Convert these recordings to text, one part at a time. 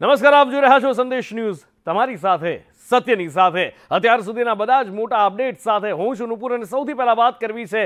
નમસ્કાર આપ જોઈ રહ્યા છો સંદેશ ન્યૂઝ તમારી સાથે સત્યની સાથે અત્યાર સુધીના બધા જ મોટા અપડેટ સાથે હું છું નુપુર અને સૌથી પહેલાં વાત કરવી છે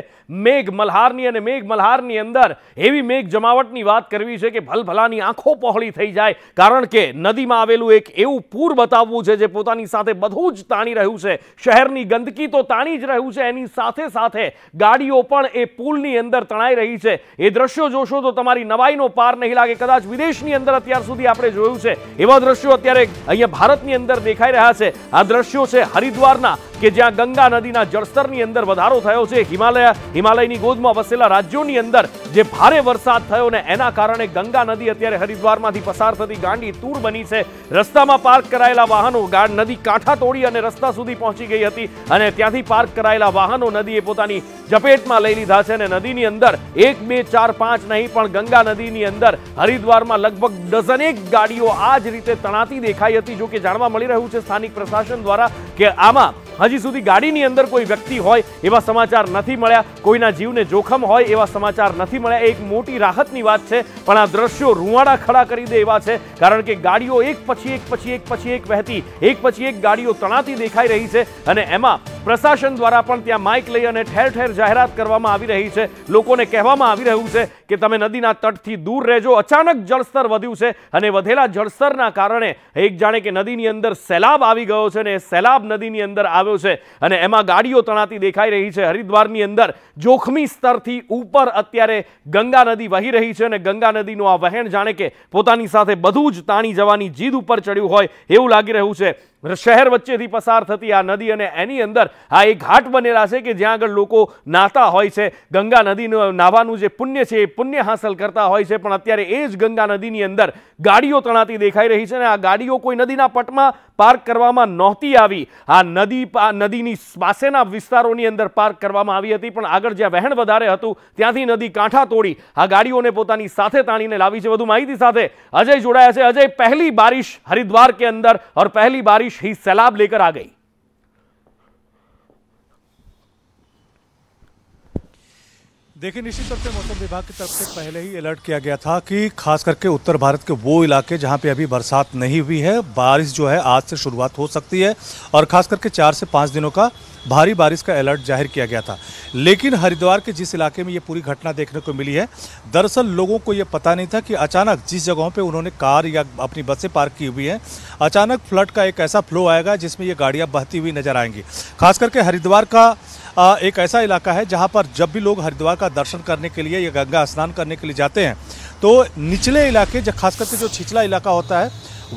મેઘ મલ્હારની અને મેઘ મલ્હારની અંદર એવી મેઘ જમાવટની વાત કરવી છે કે ભલભલાની આંખો પહોળી થઈ જાય કારણ કે નદીમાં આવેલું એક એવું પૂર બતાવવું છે જે પોતાની સાથે બધું જ તાણી રહ્યું છે શહેરની ગંદકી તો તાણી જ રહ્યું છે એની સાથે સાથે ગાડીઓ પણ એ પુલની અંદર તણાઈ રહી છે એ દ્રશ્યો જોશો તો તમારી નવાઈનો પાર નહીં લાગે કદાચ વિદેશની અંદર અત્યાર સુધી આપણે જોયું છે એવા દ્રશ્યો અત્યારે અહીંયા ભારતની અંદર દેખાઈ રહ્યા છે આ દ્રશ્યો છે હરિદ્વારના કે જ્યાં ગંગા નદીના જળસ્તરની અંદર વધારો થયો છે હિમાલય હિમાલયની ગોદમાં વસેલા રાજ્યોની અંદર જે ભારે વરસાદ થયો ને એના કારણે ગંગા નદી અત્યારે હરિદ્વારમાંથી પસાર થતી ગાંડી તૂર બની છે રસ્તામાં પાર્ક કરાયેલા વાહનો નદી કાંઠા તોડી અને રસ્તા સુધી પહોંચી ગઈ હતી અને ત્યાંથી પાર્ક કરાયેલા વાહનો નદીએ પોતાની ઝપેટમાં લઈ લીધા છે અને નદીની અંદર એક બે ચાર પાંચ નહીં પણ ગંગા નદીની અંદર હરિદ્વારમાં લગભગ ડઝનેક ગાડીઓ આ જ રીતે તણાતી દેખાઈ હતી જો કે જાણવા મળી રહ્યું છે સ્થાનિક પ્રશાસન દ્વારા કે આમાં હજી સુધી ગાડીની અંદર કોઈ વ્યક્તિ હોય એવા સમાચાર નથી મળ્યા કોઈના જીવને જોખમ હોય એવા સમાચાર નથી મળ્યા એક મોટી રાહતની વાત છે પણ આ દ્રશ્યો રૂવાડા ખડા કરી દે એવા છે કારણ કે ગાડીઓ એક પછી એક પછી એક પછી એક વહેતી એક પછી એક ગાડીઓ તણાતી દેખાઈ રહી છે અને એમાં પ્રશાસન દ્વારા પણ ત્યાં માઇક લઈ અને ઠેર ઠેર જાહેરાત કરવામાં આવી રહી છે લોકોને કહેવામાં આવી રહ્યું છે કે તમે નદીના તટથી દૂર રહેજો અચાનક જળસ્તર વધ્યું છે અને વધેલા જળસ્તરના કારણે એક જાણે કે નદીની અંદર સેલાબ આવી ગયો છે અને સેલાબ નદીની અંદર આવ્યો આવ્યો છે અને એમાં ગાડીઓ તણાતી દેખાઈ રહી છે હરિદ્વારની અંદર જોખમી સ્તરથી ઉપર અત્યારે ગંગા નદી વહી રહી છે અને ગંગા નદીનું આ વહેણ જાણે કે પોતાની સાથે બધું જ તાણી જવાની જીદ ઉપર ચડ્યું હોય એવું લાગી રહ્યું છે શહેર વચ્ચેથી પસાર થતી આ નદી અને એની અંદર આ એક ઘાટ બનેલા છે કે જ્યાં આગળ લોકો નાતા હોય છે ગંગા નદીનું નાહવાનું જે પુણ્ય છે એ પુણ્ય હાંસલ કરતા હોય છે પણ અત્યારે એ જ ગંગા નદીની અંદર ગાડીઓ તણાતી દેખાઈ રહી છે અને આ ગાડીઓ કોઈ નદીના પટમાં પાર્ક કરવામાં નહોતી આવી આ નદી આ નદીની પાસેના વિસ્તારોની અંદર પાર્ક કરવામાં આવી હતી પણ આગળ જ્યાં વહેણ વધારે હતું ત્યાંથી નદી કાંઠા તોડી આ ગાડીઓને પોતાની સાથે તાણીને લાવી છે વધુ માહિતી સાથે અજય જોડાયા છે અજય પહેલી બારિશ હરિદ્વાર કે અંદર ઓર પહેલી બારિશ ही સેલાબ લેકર આ ગઈ देखिए निश्चित तौर पे मौसम विभाग की तरफ से पहले ही अलर्ट किया गया था कि खास करके उत्तर भारत के वो इलाके जहां पे अभी बरसात नहीं हुई है बारिश जो है आज से शुरुआत हो सकती है और खास करके चार से पाँच दिनों का भारी बारिश का अलर्ट जाहिर किया गया था लेकिन हरिद्वार के जिस इलाके में ये पूरी घटना देखने को मिली है दरअसल लोगों को ये पता नहीं था कि अचानक जिस जगहों पर उन्होंने कार या अपनी बसें पार्क की हुई हैं अचानक फ्लड का एक ऐसा फ्लो आएगा जिसमें ये गाड़ियाँ बहती हुई नजर आएंगी खास करके हरिद्वार का एक ऐसा इलाका है जहाँ पर जब भी लोग हरिद्वार का दर्शन करने के लिए या गंगा स्नान करने के लिए जाते हैं तो निचले इलाके जब खास करके जो छिछला इलाका होता है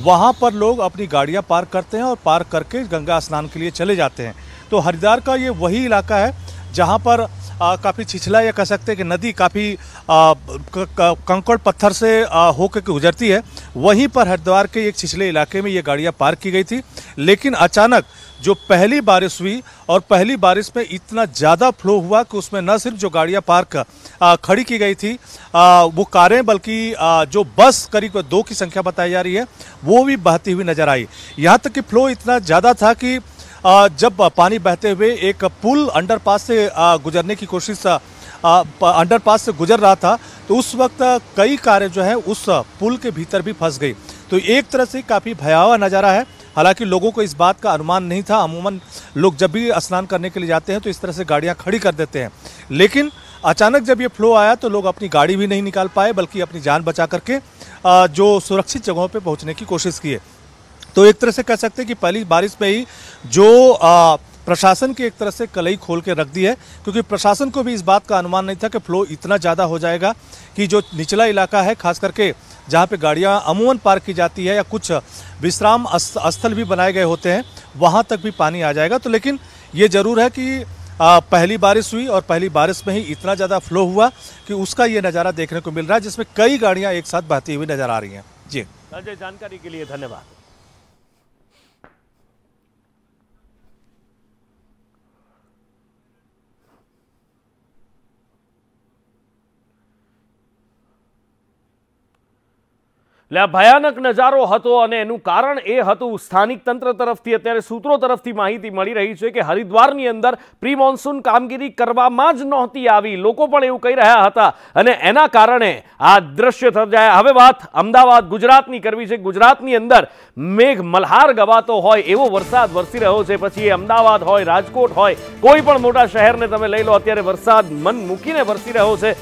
वहाँ पर लोग अपनी गाड़ियाँ पार्क करते हैं और पार्क करके गंगा स्नान के लिए चले जाते हैं तो हरिद्वार का ये वही इलाका है जहाँ पर काफ़ी छिछला या कह सकते हैं कि नदी काफ़ी कंकड़ पत्थर से होकर के गुजरती है वहीं पर हरिद्वार के एक छिछले इलाके में ये गाड़ियाँ पार्क की गई थी लेकिन अचानक जो पहली बारिश हुई और पहली बारिश में इतना ज़्यादा फ्लो हुआ कि उसमें न सिर्फ जो गाड़ियाँ पार्क खड़ी की गई थी वो कारें बल्कि जो बस करीब दो की संख्या बताई जा रही है वो भी बहती हुई नज़र आई यहाँ तक कि फ्लो इतना ज़्यादा था कि जब पानी बहते हुए एक पुल अंडरपास से गुजरने की कोशिश अंडरपास से गुजर रहा था तो उस वक्त कई कारें जो है उस पुल के भीतर भी फंस गई तो एक तरह से काफ़ी भयावह नज़ारा है हालांकि लोगों को इस बात का अनुमान नहीं था अमूमन लोग जब भी स्नान करने के लिए जाते हैं तो इस तरह से गाड़ियाँ खड़ी कर देते हैं लेकिन अचानक जब ये फ्लो आया तो लोग अपनी गाड़ी भी नहीं निकाल पाए बल्कि अपनी जान बचा करके जो सुरक्षित जगहों पर पहुँचने की कोशिश किए तो एक तरह से कह सकते हैं कि पहली बारिश में ही जो प्रशासन की एक तरह से कलई खोल के रख दी है क्योंकि प्रशासन को भी इस बात का अनुमान नहीं था कि फ्लो इतना ज़्यादा हो जाएगा कि जो निचला इलाका है खास करके जहाँ पे गाड़ियाँ अमूमन पार्क की जाती है या कुछ विश्राम स्थल भी बनाए गए होते हैं वहाँ तक भी पानी आ जाएगा तो लेकिन ये ज़रूर है कि आ, पहली बारिश हुई और पहली बारिश में ही इतना ज़्यादा फ्लो हुआ कि उसका ये नज़ारा देखने को मिल रहा है जिसमें कई गाड़ियाँ एक साथ बहती हुई नज़र आ रही हैं जी जानकारी के लिए धन्यवाद એટલે આ ભયાનક નજારો હતો અને એનું કારણ એ હતું સ્થાનિક તંત્ર તરફથી અત્યારે સૂત્રો તરફથી માહિતી મળી રહી છે કે હરિદ્વારની અંદર પ્રી મોન્સૂન કામગીરી કરવામાં જ નહોતી આવી લોકો પણ એવું કહી રહ્યા હતા અને એના કારણે આ દ્રશ્ય સર્જાયા હવે વાત અમદાવાદ ગુજરાતની કરવી છે ગુજરાતની અંદર મેઘ મલ્હાર ગવાતો હોય એવો વરસાદ વરસી રહ્યો છે પછી એ અમદાવાદ હોય રાજકોટ હોય કોઈ પણ મોટા શહેરને તમે લઈ લો અત્યારે વરસાદ મન મૂકીને વરસી રહ્યો છે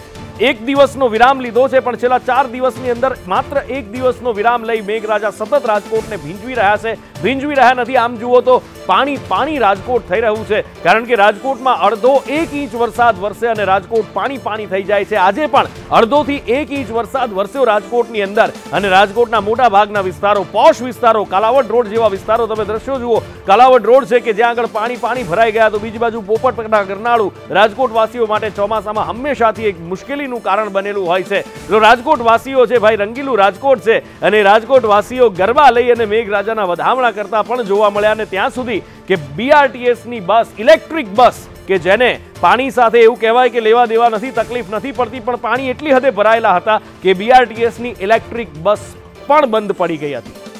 એક દિવસનો વિરામ લીધો છે પણ છેલ્લા ચાર દિવસની અંદર માત્ર એક દિવસનો વિરામ લઈ મેઘરાજા સતત રાજકોટને ભીંજવી રહ્યા છે ભીંજવી રહ્યા નથી આમ જુઓ તો પાણી પાણી રાજકોટ થઈ રહ્યું છે કારણ કે રાજકોટમાં અડધો એક ઇંચ વરસાદ વરસે અને રાજકોટ પાણી પાણી થઈ જાય છે આજે પણ અડધોથી એક ઇંચ વરસાદ વરસ્યો રાજકોટની અંદર અને રાજકોટના મોટા ભાગના વિસ્તારો પોશ વિસ્તારો કાલાવડ રોડ જેવા વિસ્તારો તમે દ્રશ્યો જુઓ કાલાવડ રોડ છે કે જ્યાં આગળ પાણી પાણી ભરાઈ ગયા તો બીજી બાજુ પોપટના ગરનાળું રાજકોટવાસીઓ માટે ચોમાસામાં હંમેશાથી એક મુશ્કેલી નું કારણ બનેલું હોય છે જો રાજકોટ વાસીઓ છે ભાઈ રંગીલું રાજકોટ છે અને રાજકોટ વાસીઓ ગર્બા લઈ અને મેઘરાજાના વધામણા કરતા પણ જોવા મળ્યા અને ત્યાં સુધી કે BRTS ની બસ ઇલેક્ટ્રિક બસ કે જેને પાણી સાથે એવું કહેવાય કે લેવા દેવા નથી તકલીફ નથી પડતી પણ પાણી એટલી હદે ભરાયેલા હતા કે BRTS ની ઇલેક્ટ્રિક બસ પણ બંધ પડી ગઈ હતી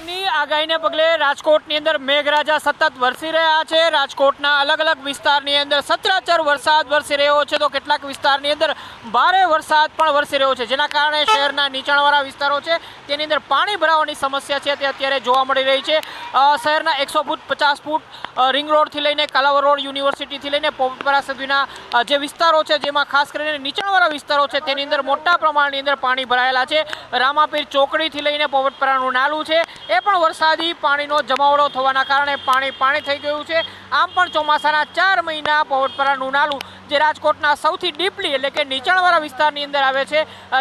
મોસમની આગાહીને પગલે રાજકોટની અંદર મેઘરાજા સતત વરસી રહ્યા છે રાજકોટના અલગ અલગ વિસ્તારની અંદર સત્રાચર વરસાદ વરસી રહ્યો છે તો કેટલાક વિસ્તારની અંદર ભારે વરસાદ પણ વરસી રહ્યો છે જેના કારણે શહેરના નીચાણવાળા વિસ્તારો છે તેની અંદર પાણી ભરાવાની સમસ્યા છે તે અત્યારે જોવા મળી રહી છે શહેરના એકસો ફૂટ પચાસ ફૂટ રિંગ રોડથી લઈને કાલાવર રોડ યુનિવર્સિટીથી લઈને પોપરા સુધીના જે વિસ્તારો છે જેમાં ખાસ કરીને નીચાણવાળા વિસ્તારો છે તેની અંદર મોટા પ્રમાણની અંદર પાણી ભરાયેલા છે રામાપીર ચોકડીથી લઈને પોવટપરાનું નાલું છે એ પણ વરસાદી પાણીનો જમાવડો થવાના કારણે પાણી પાણી થઈ ગયું છે આમ પણ ચોમાસાના ચાર મહિના પોવટપરાનું નાલું જે રાજકોટના સૌથી ડીપલી એટલે કે નીચાણવાળા વિસ્તારની અંદર આવે છે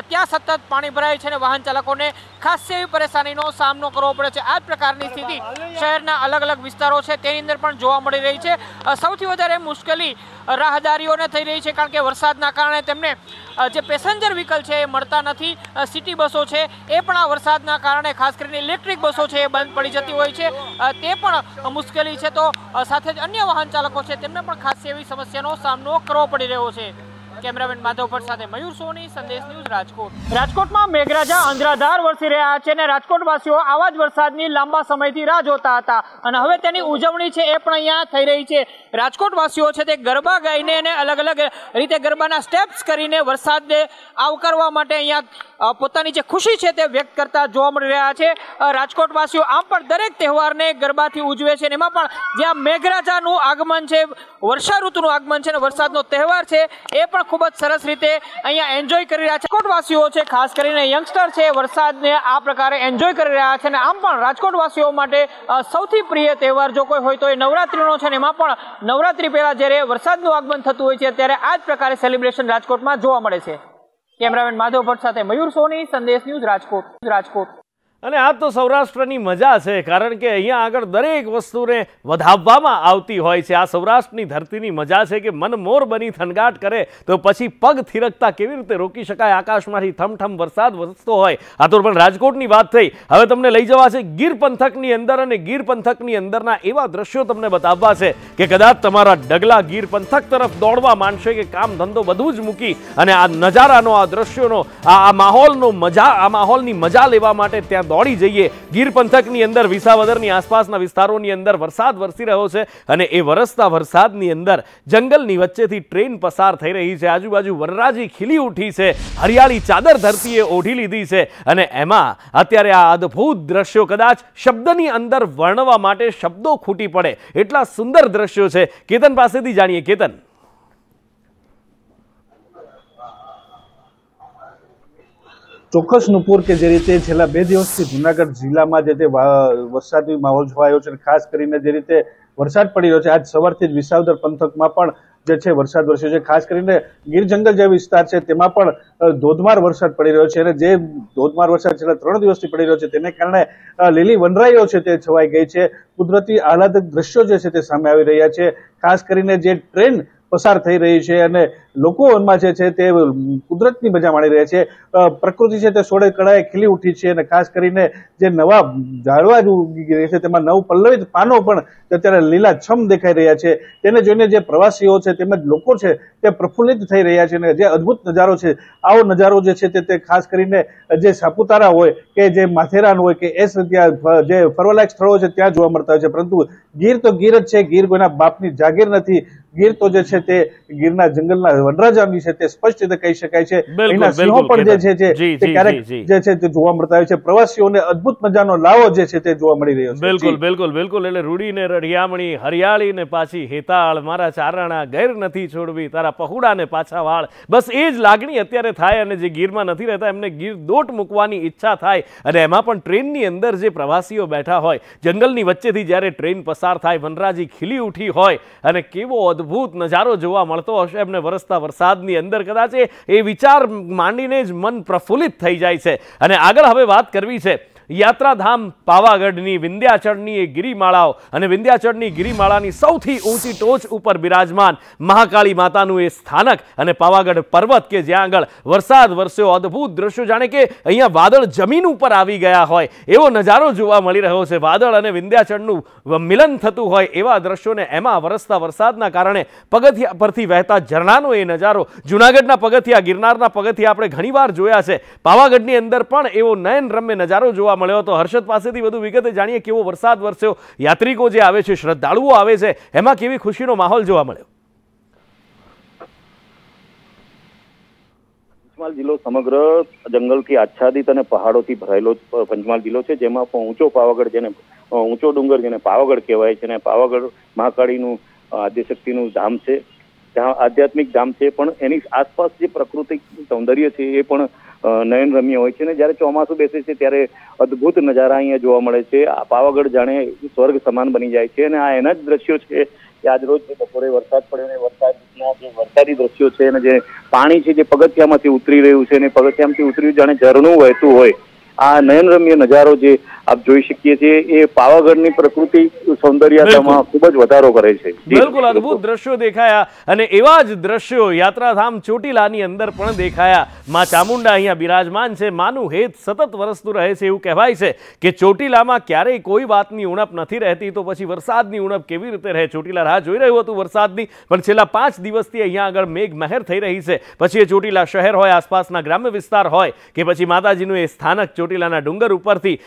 ત્યાં સતત પાણી ભરાય છે અને વાહન ચાલકોને ખાસ એવી પરેશાનીનો સામનો કરવો પડે છે આ પ્રકારની સ્થિતિ શહેરના અલગ અલગ વિસ્તારો છે તેની અંદર પણ જોવા મળી રહી છે સૌથી વધારે મુશ્કેલી રાહદારીઓને થઈ રહી છે કારણ કે વરસાદના કારણે તેમને જે પેસેન્જર વ્હીકલ છે એ મળતા નથી સિટી બસો છે એ પણ આ વરસાદના કારણે ખાસ કરીને ઇલેક્ટ્રિક બસો છે એ બંધ પડી જતી હોય છે તે પણ મુશ્કેલી છે તો સાથે જ અન્ય વાહન ચાલકો છે તેમને પણ ખાસ એવી સમસ્યાનો સામનો કરવો પડી રહ્યો છે કેમેરામેન માધવ ભટ્ટ સાથે મયુર સોની સંદેશ ન્યૂઝ રાજકોટ રાજકોટમાં મેઘરાજા અંધરાધાર વરસી રહ્યા છે અને રાજકોટવાસીઓ આવા જ વરસાદની લાંબા સમયથી રાહ જોતા હતા અને હવે તેની ઉજવણી છે એ પણ અહીંયા થઈ રહી છે રાજકોટવાસીઓ છે તે ગરબા ગાઈને અને અલગ અલગ રીતે ગરબાના સ્ટેપ્સ કરીને વરસાદને આવકારવા માટે અહીંયા પોતાની જે ખુશી છે તે વ્યક્ત કરતા જોવા મળી રહ્યા છે રાજકોટવાસીઓ આમ પણ દરેક તહેવારને ગરબાથી ઉજવે છે અને એમાં પણ જ્યાં મેઘરાજાનું આગમન છે વર્ષા ઋતુનું આગમન છે અને વરસાદનો તહેવાર છે એ પણ ખૂબ જ સરસ રીતે અહીંયા એન્જોય કરી રહ્યા છે રાજકોટવાસીઓ છે ખાસ કરીને યંગસ્ટર છે વરસાદને આ પ્રકારે એન્જોય કરી રહ્યા છે અને આમ પણ રાજકોટવાસીઓ માટે સૌથી પ્રિય તહેવાર જો કોઈ હોય તો એ નવરાત્રિનો છે ને એમાં પણ નવરાત્રિ પહેલાં જ્યારે વરસાદનું આગમન થતું હોય છે ત્યારે આ જ પ્રકારે સેલિબ્રેશન રાજકોટમાં જોવા મળે છે કેમેરામેન માધવ ભટ્ટ સાથે મયુર સોની સંદેશ ન્યૂઝ રાજકોટ રાજકોટ અને આ તો સૌરાષ્ટ્રની મજા છે કારણ કે અહીંયા આગળ દરેક વસ્તુને વધાવવામાં આવતી હોય છે આ સૌરાષ્ટ્રની ધરતીની મજા છે કે મન મોર બની થનગાટ કરે તો પછી પગ થિરકતા કેવી રીતે રોકી શકાય આકાશમાંથી થમઠમ વરસાદ વરસતો હોય આ તો પણ રાજકોટની વાત થઈ હવે તમને લઈ જવા છે ગીર પંથકની અંદર અને ગીર પંથકની અંદરના એવા દ્રશ્યો તમને બતાવવા છે કે કદાચ તમારા ડગલા ગીર પંથક તરફ દોડવા માંડશે કે કામ ધંધો બધું જ મૂકી અને આ નજારાનો આ દ્રશ્યોનો આ માહોલનો મજા આ માહોલની મજા લેવા માટે ત્યાં દોડી જઈએ ગીર પંથકની અંદર વિસાવદરની આસપાસના વિસ્તારોની અંદર વરસાદ વરસી રહ્યો છે અને એ વરસતા વરસાદની અંદર જંગલની વચ્ચેથી ટ્રેન પસાર થઈ રહી છે આજુબાજુ વરરાજી ખીલી ઉઠી છે હરિયાળી ચાદર ધરતીએ ઓઢી લીધી છે અને એમાં અત્યારે આ અદ્ભુત દ્રશ્યો કદાચ શબ્દની અંદર વર્ણવા માટે શબ્દો ખૂટી પડે એટલા સુંદર દ્રશ્યો છે કેતન પાસેથી જાણીએ કેતન ચોક્કસ નુપુર કે જે રીતે છેલ્લા બે દિવસથી જુનાગઢ જિલ્લામાં જે તે વરસાદી માહોલ જોવાયો છે ખાસ કરીને જે રીતે વરસાદ પડી રહ્યો છે આજ સવારથી જ વિસાવદર પંથકમાં પણ જે છે વરસાદ વરસ્યો છે ખાસ કરીને ગીર જંગલ જે વિસ્તાર છે તેમાં પણ ધોધમાર વરસાદ પડી રહ્યો છે અને જે ધોધમાર વરસાદ છેલ્લા ત્રણ દિવસથી પડી રહ્યો છે તેને કારણે લીલી વનરાઈઓ છે તે છવાઈ ગઈ છે કુદરતી આહલાદક દ્રશ્યો જે છે તે સામે આવી રહ્યા છે ખાસ કરીને જે ટ્રેન પસાર થઈ રહી છે અને લોકો એમાં જે છે તે કુદરતની મજા માણી રહ્યા છે પ્રકૃતિ છે તે સોળે કળાએ ખીલી ઉઠી છે અને ખાસ કરીને જે નવા ઝાડવા ઉગી રહ્યા છે તેમાં નવ પલ્લવિત પાનો પણ અત્યારે લીલાછમ દેખાઈ રહ્યા છે તેને જોઈને જે પ્રવાસીઓ છે તેમજ લોકો છે તે પ્રફુલ્લિત થઈ રહ્યા છે અને જે અદભુત નજારો છે આવો નજારો જે છે તે તે ખાસ કરીને જે સાપુતારા હોય કે જે માથેરાન હોય કે એ ત્યાં જે ફરવાલાયક સ્થળો છે ત્યાં જોવા મળતા હોય છે પરંતુ ગીર તો ગીર જ છે ગીર કોઈના બાપની જાગીર નથી ગીર તો જે છે તે ગીરના જંગલના વનરાજાની છે તે સ્પષ્ટ રીતે કહી શકાય છે એના સિંહો પણ જે છે તે ક્યારેક જે છે તે જોવા મળતા હોય છે પ્રવાસીઓને અદભુત મજાનો લાવો જે છે તે જોવા મળી રહ્યો છે બિલકુલ બિલકુલ બિલકુલ એટલે રૂડીને રડિયામણી હરિયાળી ને પાછી હેતાળ મારા ચારણા ગેર નથી છોડવી તારા મારા પહુડાને પાછા વાળ બસ એ જ લાગણી અત્યારે થાય અને જે ગીરમાં નથી રહેતા એમને ગીર દોટ મૂકવાની ઈચ્છા થાય અને એમાં પણ ટ્રેનની અંદર જે પ્રવાસીઓ બેઠા હોય જંગલની વચ્ચેથી જ્યારે ટ્રેન પસાર થાય વનરાજી ખીલી ઉઠી હોય અને કેવો અદ્ભુત નજારો જોવા મળતો હશે એમને વરસતા વરસાદની અંદર કદાચ એ વિચાર માંડીને જ મન પ્રફુલ્લિત થઈ જાય છે અને આગળ હવે વાત કરવી છે યાત્રાધામ પાવાગઢની વિંધ્યાચળની એ ગિરિમાળાઓ અને વિંધ્યાચળની ગિરિમાળાની સૌથી ઊંચી ટોચ ઉપર બિરાજમાન મહાકાળી માતાનું એ સ્થાનક અને પાવાગઢ પર્વત કે જ્યાં આગળ વરસાદ વરસ્યો અદ્ભુત દ્રશ્યો જાણે કે અહીંયા વાદળ જમીન ઉપર આવી ગયા હોય એવો નજારો જોવા મળી રહ્યો છે વાદળ અને વિંધ્યાચળનું મિલન થતું હોય એવા દ્રશ્યોને એમાં વરસતા વરસાદના કારણે પગથિયા પરથી વહેતા ઝરણાનો એ નજારો જૂનાગઢના પગથિયા ગિરનારના પગથિયા આપણે ઘણીવાર જોયા છે પાવાગઢની અંદર પણ એવો નયન રમ્ય નજારો જોવા મળ્યો હતો હર્ષદ પાસેથી વધુ વિગતે જાણીએ કેવો વરસાદ વરસ્યો યાત્રિકો જે આવે છે શ્રદ્ધાળુઓ આવે છે એમાં કેવી ખુશીનો માહોલ જોવા મળ્યો જિલ્લો સમગ્ર જંગલથી આચ્છાદિત અને પહાડોથી ભરાયેલો પંચમહાલ જિલ્લો છે જેમાં ઊંચો પાવાગઢ જેને ઊંચો ડુંગર જેને પાવાગઢ કહેવાય છે અને પાવાગઢ મહાકાળીનું આદ્યશક્તિનું ધામ છે ત્યાં આધ્યાત્મિક ધામ છે પણ એની આસપાસ જે પ્રાકૃતિક સૌંદર્ય છે એ પણ નયન રમ્ય હોય છે ને જ્યારે ચોમાસું બેસે છે ત્યારે અદ્ભુત નજારા અહીંયા જોવા મળે છે આ પાવાગઢ જાણે સ્વર્ગ સમાન બની જાય છે અને આ એના જ દ્રશ્યો છે કે આજ રોજ બપોરે વરસાદ પડ્યો અને વરસાદના જે વરસાદી દ્રશ્યો છે અને જે પાણી છે જે પગથિયામાંથી ઉતરી રહ્યું છે અને પગથિયામાંથી ઉતર્યું જાણે ઝરણું વહેતું હોય આ નયનરમ્ય નજારો જે આપ જોઈ શકીએ છીએ એ પાવાગઢની પ્રકૃતિ સૌંદર્યતામાં ખૂબ જ વધારો કરે છે બિલકુલ અદ્ભુત દ્રશ્યો દેખાયા અને એવા જ દ્રશ્યો યાત્રાધામ ચોટીલાની અંદર પણ દેખાયા માં ચામુંડા અહીંયા બિરાજમાન છે માનું હેત સતત વરસતું રહે છે એવું કહેવાય છે કે ચોટીલામાં ક્યારેય કોઈ વાતની ઉણપ નથી રહેતી તો પછી વરસાદની ઉણપ કેવી રીતે રહે ચોટીલા રાહ જોઈ રહ્યું હતું વરસાદની પણ છેલ્લા પાંચ દિવસથી અહીંયા આગળ મેઘ મહેર થઈ રહી છે પછી એ ચોટીલા શહેર હોય આસપાસના ગ્રામ્ય વિસ્તાર હોય કે પછી માતાજીનું એ સ્થાનક ચોટીલાના ડુંગર ઉપરથી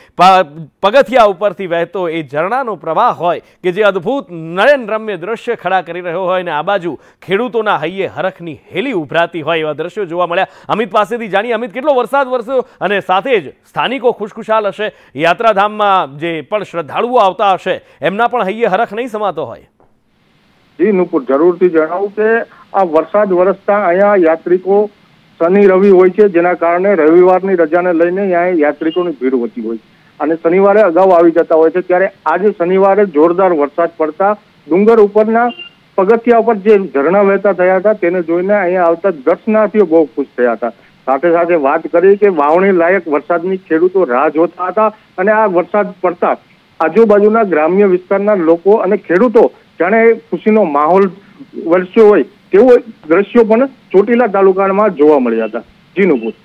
પગથિયા ઉપરથી વહેતો એ ઝરણાનો પ્રવાહ હોય કે જે અદ્ભુત રમ્ય દ્રશ્ય ખડા કરી રહ્યો હોય અને આ બાજુ ખેડૂતોના હૈયે હરખની હેલી ઉભરાતી હોય એવા દ્રશ્યો જોવા મળ્યા અમિત પાસેથી જાણીએ અમિત કેટલો વરસાદ વરસ્યો અને સાથે જ સ્થાનિકો ખુશખુશાલ હશે યાત્રાધામમાં જે પણ શ્રદ્ધાળુઓ આવતા હશે એમના પણ હૈયે હરખ નહીં સમાતો હોય જી નુપુર જરૂરથી જણાવું કે આ વરસાદ વરસતા અહીંયા યાત્રિકો શનિ રવિ હોય છે જેના કારણે રવિવારની રજાને લઈને અહીંયા યાત્રિકોની ભીડ હોતી હોય છે અને શનિવારે અગાઉ આવી જતા હોય છે ત્યારે આજે શનિવારે જોરદાર વરસાદ પડતા ડુંગર ઉપરના પગથિયા ઉપર જે ઝરણા વહેતા થયા હતા તેને જોઈને અહીંયા આવતા દર્શનાર્થીઓ બહુ ખુશ થયા હતા સાથે સાથે વાત કરી કે વાવણી લાયક વરસાદની ખેડૂતો રાહ જોતા હતા અને આ વરસાદ પડતા આજુબાજુના ગ્રામ્ય વિસ્તારના લોકો અને ખેડૂતો જાણે ખુશીનો માહોલ વરસ્યો હોય તેવું દ્રશ્યો પણ ચોટીલા તાલુકામાં જોવા મળ્યા હતા જીનુપુર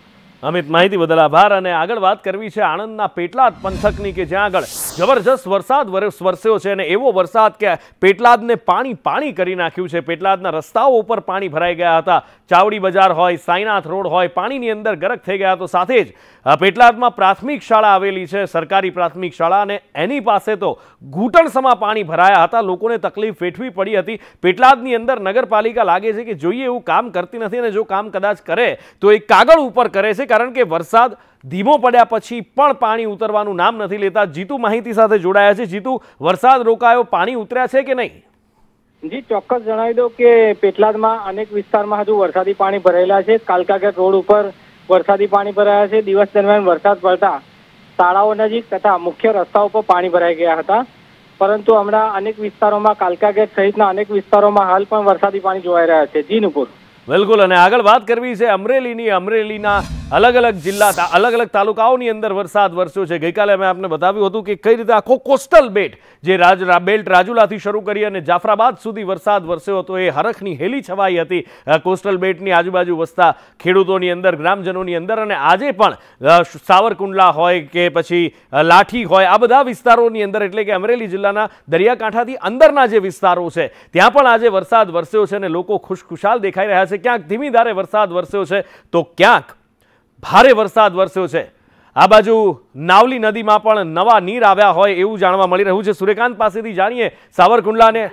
અમિત માહિતી બદલ આભાર અને આગળ વાત કરવી છે આણંદના પેટલાદ પંથકની કે જ્યાં આગળ જબરજસ્ત વરસાદ વરસ્યો છે અને એવો વરસાદ કે પેટલાદને પાણી પાણી કરી નાખ્યું છે પેટલાદના રસ્તાઓ ઉપર પાણી ભરાઈ ગયા હતા ચાવડી બજાર હોય સાઈનાથ રોડ હોય પાણીની અંદર ગરક થઈ ગયા તો સાથે જ પેટલાદમાં પ્રાથમિક શાળા આવેલી છે સરકારી પ્રાથમિક શાળા અને એની પાસે તો ઘૂંટણસમાં પાણી ભરાયા હતા લોકોને તકલીફ વેઠવી પડી હતી પેટલાદની અંદર નગરપાલિકા લાગે છે કે જોઈએ એવું કામ કરતી નથી અને જો કામ કદાચ કરે તો એ કાગળ ઉપર કરે છે કારણ કે વરસાદ ધીમો પડ્યા પછી પણ પાણી ઉતરવાનું નામ નથી લેતા જીતુ માહિતી સાથે જોડાયા છે જીતુ વરસાદ રોકાયો પાણી ઉતર્યા છે કે નહીં જી ચોક્કસ જણાવી દઉં કે પેટલાદમાં અનેક વિસ્તારમાં હજુ વરસાદી પાણી ભરાયેલા છે કાલકાગેટ રોડ ઉપર વરસાદી પાણી ભરાયા છે દિવસ દરમિયાન વરસાદ પડતા શાળાઓ નજીક તથા મુખ્ય રસ્તાઓ પર પાણી ભરાઈ ગયા હતા પરંતુ હમણાં અનેક વિસ્તારોમાં કાલકાગેટ સહિતના અનેક વિસ્તારોમાં હાલ પણ વરસાદી પાણી જોવાઈ રહ્યા છે જી નુપુર બિલકુલ અને આગળ વાત કરવી છે અમરેલીની અમરેલીના અલગ અલગ જિલ્લા અલગ અલગ તાલુકાઓની અંદર વરસાદ વરસ્યો છે ગઈકાલે અમે આપને બતાવ્યું હતું કે કઈ રીતે આખો કોસ્ટલ બેટ જે રાજ બેલ્ટ રાજુલાથી શરૂ કરી અને જાફરાબાદ સુધી વરસાદ વરસ્યો હતો એ હરખની હેલી છવાઈ હતી કોસ્ટલ બેટની આજુબાજુ વસતા ખેડૂતોની અંદર ગ્રામજનોની અંદર અને આજે પણ સાવરકુંડલા હોય કે પછી લાઠી હોય આ બધા વિસ્તારોની અંદર એટલે કે અમરેલી જિલ્લાના દરિયાકાંઠાથી અંદરના જે વિસ્તારો છે ત્યાં પણ આજે વરસાદ વરસ્યો છે અને લોકો ખુશખુશાલ દેખાઈ રહ્યા છે ક્યાંક ધીમી ધારે વરસાદ વરસ્યો છે તો ક્યાંક ભારે વરસાદ વરસ્યો છે આ બાજુ નાવલી નદીમાં પણ નવા નીર આવ્યા હોય એવું જાણવા મળી રહ્યું છે સૂર્યકાંત પાસેથી જાણીએ સાવરકુંડલાને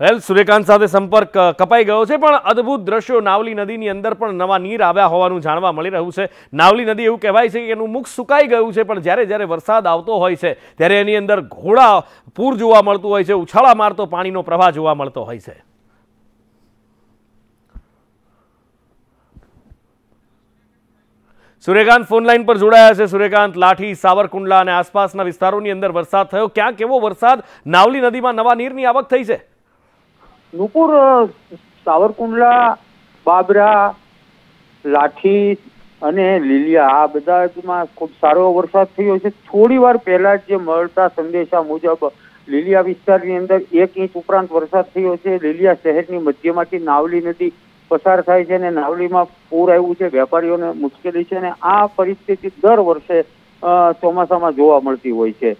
વેલ સૂર્યકાંત સાથે સંપર્ક કપાઈ ગયો છે પણ અદ્ભુત દ્રશ્યો નાવલી નદીની અંદર પણ નવા નીર આવ્યા હોવાનું જાણવા મળી રહ્યું છે નાવલી નદી એવું કહેવાય છે કે એનું મુખ સુકાઈ ગયું છે પણ જ્યારે જ્યારે વરસાદ આવતો હોય છે ત્યારે એની અંદર ઘોડા પૂર જોવા મળતું હોય છે ઉછાળા મારતો પાણીનો પ્રવાહ જોવા મળતો હોય છે સૂર્યકાંત ફોનલાઈન પર જોડાયા છે સૂર્યકાંત લાઠી સાવરકુંડલા અને આસપાસના વિસ્તારોની અંદર વરસાદ થયો ક્યાં કેવો વરસાદ નાવલી નદીમાં નવા નીરની આવક થઈ છે નુપુર સાવરકુંડલા બાબરા લાઠી અને લીલિયા આ બધામાં ખૂબ સારો વરસાદ થયો છે થોડી વાર પહેલા જે મળતા સંદેશા મુજબ લીલિયા વિસ્તારની અંદર એક ઇંચ ઉપરાંત વરસાદ થયો છે લીલિયા શહેરની મધ્યમાંથી નાવલી નદી પસાર થાય છે અને નાવલીમાં પૂર આવ્યું છે વેપારીઓને મુશ્કેલી છે અને આ પરિસ્થિતિ દર વર્ષે ચોમાસામાં જોવા મળતી હોય છે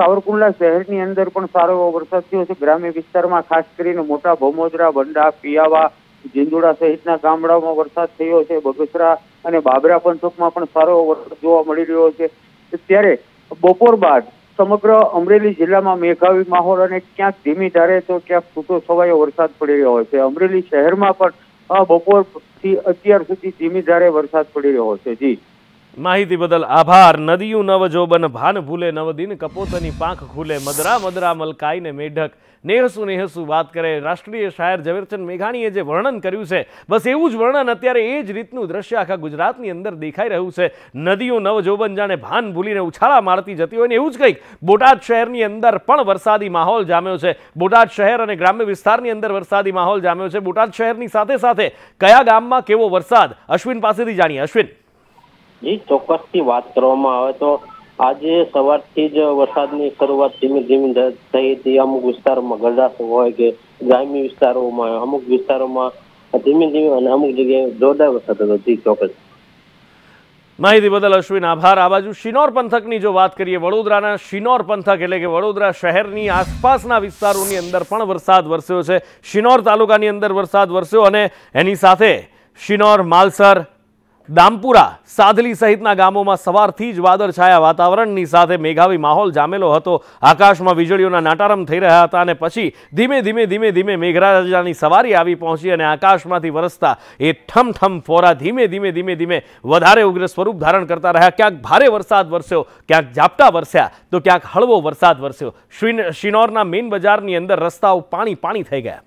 સાવરકુંડલા શહેરની અંદર પણ સારો એવો વરસાદ થયો છે ગ્રામ્ય વિસ્તારમાં ખાસ કરીને મોટા ભમોદરા બંડા પિયાવા જીંદુડા સહિતના ગામડાઓમાં વરસાદ થયો છે બગસરા અને બાબરા પંથકમાં પણ સારો એવો વરસાદ જોવા મળી રહ્યો છે ત્યારે બપોર બાદ સમગ્ર અમરેલી જિલ્લામાં મેઘાવી માહોલ અને ક્યાંક ધીમી ધારે તો ક્યાંક છૂટો છવાયો વરસાદ પડી રહ્યો છે અમરેલી શહેરમાં પણ બપોર થી અત્યાર સુધી ધીમી ધારે વરસાદ પડી રહ્યો છે જી માહિતી બદલ આભાર નદીયું નવ જોબન ભાન ભૂલે નવદિન કપોતની પાંખ ખુલે મદરા મદરા મલકાઈને મેઢક નેહસુ નેહસુ વાત કરે રાષ્ટ્રીય શાયર ઝવેરચંદ મેઘાણીએ જે વર્ણન કર્યું છે બસ એવું જ વર્ણન અત્યારે એ જ રીતનું દ્રશ્ય આખા ગુજરાતની અંદર દેખાઈ રહ્યું છે નદીયું નવ જોબન જાણે ભાન ભૂલીને ઉછાળા મારતી જતી હોય ને એવું જ કંઈક બોટાદ શહેરની અંદર પણ વરસાદી માહોલ જામ્યો છે બોટાદ શહેર અને ગ્રામ્ય વિસ્તારની અંદર વરસાદી માહોલ જામ્યો છે બોટાદ શહેરની સાથે સાથે કયા ગામમાં કેવો વરસાદ અશ્વિન પાસેથી જાણીએ અશ્વિન જી થી વાત કરવામાં આવે તો આજે સવારથી જ વરસાદની શરૂઆત ધીમે ધીમે થઈ હતી અમુક વિસ્તારોમાં ગરડાસ હોય કે ગ્રામ્ય વિસ્તારોમાં અમુક વિસ્તારોમાં ધીમે ધીમે અને અમુક જગ્યાએ જોરદાર વરસાદ હતો જી ચોક્કસ માહિતી બદલ અશ્વિન આભાર આ બાજુ શિનોર પંથકની જો વાત કરીએ વડોદરાના શિનોર પંથક એટલે કે વડોદરા શહેરની આસપાસના વિસ્તારોની અંદર પણ વરસાદ વરસ્યો છે શિનોર તાલુકાની અંદર વરસાદ વરસ્યો અને એની સાથે શિનોર માલસર દામપુરા સાધલી સહિતના ગામોમાં સવારથી જ વાદળછાયા વાતાવરણની સાથે મેઘાવી માહોલ જામેલો હતો આકાશમાં વીજળીઓના નાટારંભ થઈ રહ્યા હતા અને પછી ધીમે ધીમે ધીમે ધીમે મેઘરાજાની સવારી આવી પહોંચી અને આકાશમાંથી વરસતા એ ઠમઠમ ફોરા ધીમે ધીમે ધીમે ધીમે વધારે ઉગ્ર સ્વરૂપ ધારણ કરતા રહ્યા ક્યાંક ભારે વરસાદ વરસ્યો ક્યાંક ઝાપટા વરસ્યા તો ક્યાંક હળવો વરસાદ વરસ્યો શિનોરના મેઇન બજારની અંદર રસ્તાઓ પાણી પાણી થઈ ગયા